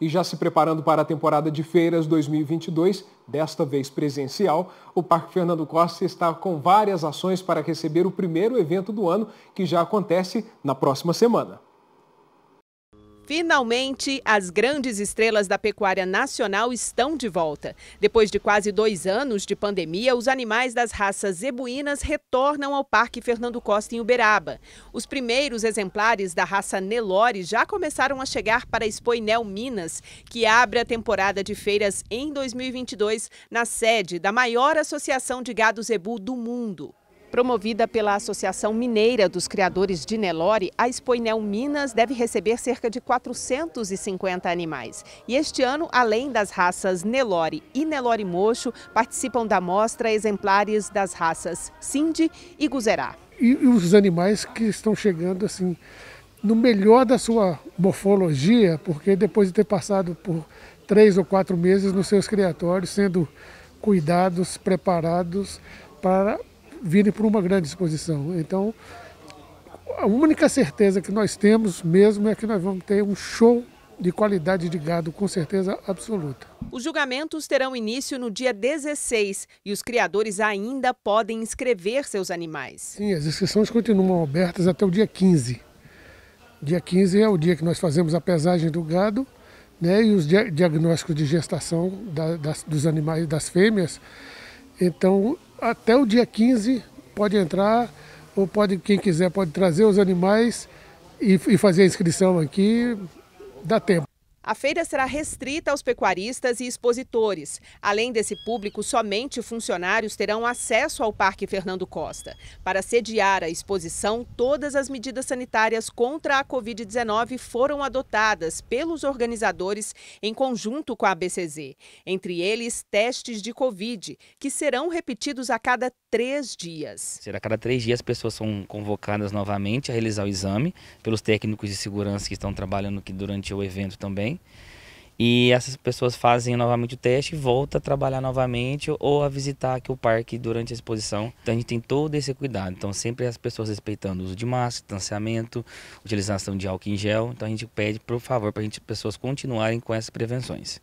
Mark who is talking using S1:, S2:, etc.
S1: e já se preparando para a temporada de feiras 2022, desta vez presencial, o Parque Fernando Costa está com várias ações para receber o primeiro evento do ano, que já acontece na próxima semana.
S2: Finalmente, as grandes estrelas da pecuária nacional estão de volta. Depois de quase dois anos de pandemia, os animais das raças zebuínas retornam ao Parque Fernando Costa em Uberaba. Os primeiros exemplares da raça Nelore já começaram a chegar para a Expo Minas, que abre a temporada de feiras em 2022 na sede da maior associação de gado zebu do mundo. Promovida pela Associação Mineira dos Criadores de Nelore, a Expoinel Minas deve receber cerca de 450 animais. E este ano, além das raças Nelore e Nelore Mocho, participam da mostra exemplares das raças Cindy e Guzerá.
S1: E os animais que estão chegando assim no melhor da sua morfologia, porque depois de ter passado por três ou quatro meses nos seus criatórios, sendo cuidados, preparados para virem para uma grande exposição. Então, a única certeza que nós temos mesmo é que nós vamos ter um show de qualidade de gado, com certeza absoluta.
S2: Os julgamentos terão início no dia 16 e os criadores ainda podem inscrever seus animais.
S1: Sim, as inscrições continuam abertas até o dia 15. Dia 15 é o dia que nós fazemos a pesagem do gado né, e os diagnósticos de gestação da, das, dos animais, das fêmeas. Então, até o dia 15 pode entrar, ou pode, quem quiser pode trazer os animais e, e fazer a inscrição aqui, dá tempo. A
S2: feira será restrita aos pecuaristas e expositores. Além desse público, somente funcionários terão acesso ao Parque Fernando Costa. Para sediar a exposição, todas as medidas sanitárias contra a Covid-19 foram adotadas pelos organizadores em conjunto com a ABCZ. Entre eles, testes de Covid, que serão repetidos a cada três dias.
S3: Será a cada três dias as pessoas são convocadas novamente a realizar o exame pelos técnicos de segurança que estão trabalhando aqui durante o evento também também. E essas pessoas fazem novamente o teste e volta a trabalhar novamente ou a visitar aqui o parque durante a exposição. Então a gente tem todo esse cuidado. Então sempre as pessoas respeitando o uso de máscara, distanciamento, utilização de álcool em gel. Então a gente pede, por favor, para as pessoas continuarem com essas prevenções.